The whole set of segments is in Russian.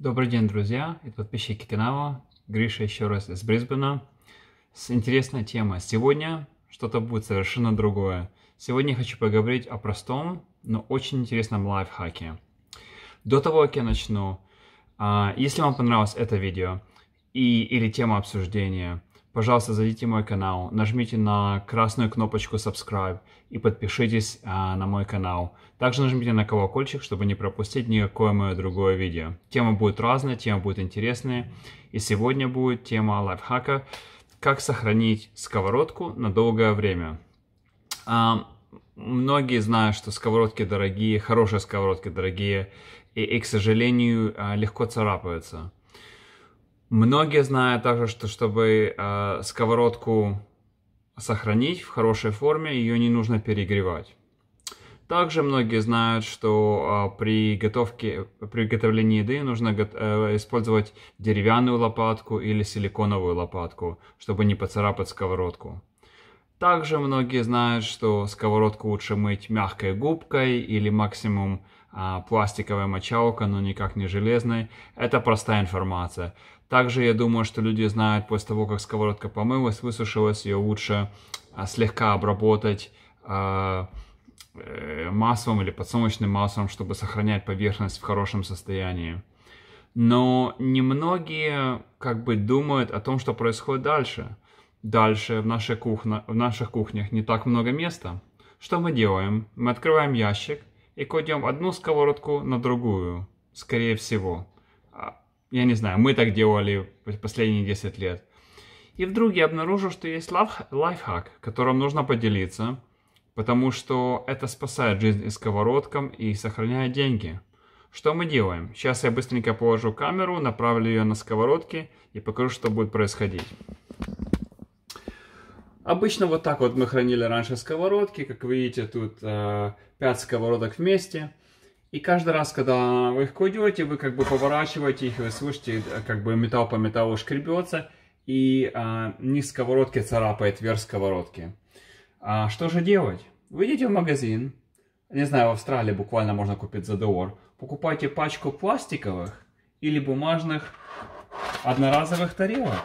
Добрый день, друзья и подписчики канала. Гриша еще раз из Брисбена. С интересной темой. Сегодня что-то будет совершенно другое. Сегодня я хочу поговорить о простом, но очень интересном лайфхаке. До того, как я начну, а, если вам понравилось это видео и, или тема обсуждения, пожалуйста, зайдите в мой канал, нажмите на красную кнопочку subscribe и подпишитесь а, на мой канал. Также нажмите на колокольчик, чтобы не пропустить никакое мое другое видео. Тема будет разная, тема будет интересная. И сегодня будет тема лайфхака «Как сохранить сковородку на долгое время». А, многие знают, что сковородки дорогие, хорошие сковородки дорогие, и, и к сожалению, а, легко царапаются. Многие знают также, что чтобы э, сковородку сохранить в хорошей форме, ее не нужно перегревать. Также многие знают, что э, при, готовке, при готовлении еды нужно э, использовать деревянную лопатку или силиконовую лопатку, чтобы не поцарапать сковородку. Также многие знают, что сковородку лучше мыть мягкой губкой или максимум а пластиковой мочалка, но никак не железной. Это простая информация. Также я думаю, что люди знают, после того, как сковородка помылась, высушилась, ее лучше а, слегка обработать а, э, маслом или подсолнечным маслом, чтобы сохранять поверхность в хорошем состоянии. Но немногие как бы думают о том, что происходит дальше. Дальше в, нашей кухне, в наших кухнях не так много места. Что мы делаем? Мы открываем ящик – и кладем одну сковородку на другую, скорее всего. А, я не знаю, мы так делали последние 10 лет. И вдруг я обнаружил, что есть лайф, лайфхак, которым нужно поделиться, потому что это спасает жизнь и сковородкам, и сохраняет деньги. Что мы делаем? Сейчас я быстренько положу камеру, направлю ее на сковородки и покажу, что будет происходить. Обычно вот так вот мы хранили раньше сковородки. Как видите, тут э, 5 сковородок вместе. И каждый раз, когда вы их кладете, вы как бы поворачиваете их, вы слышите, э, как бы металл по металлу шкребется, и э, низ сковородки царапает верх сковородки. А что же делать? Вы идете в магазин, не знаю, в Австралии буквально можно купить за доллар, покупайте пачку пластиковых или бумажных одноразовых тарелок.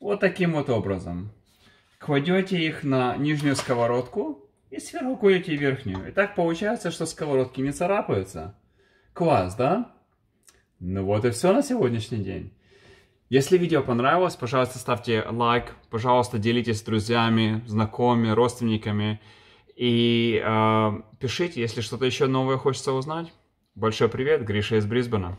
Вот таким вот образом. Кладете их на нижнюю сковородку и сверху кладете верхнюю. И так получается, что сковородки не царапаются. Класс, да? Ну вот и все на сегодняшний день. Если видео понравилось, пожалуйста, ставьте лайк, пожалуйста, делитесь с друзьями, знакомыми, родственниками. И э, пишите, если что-то еще новое хочется узнать. Большой привет, Гриша из Брисбена.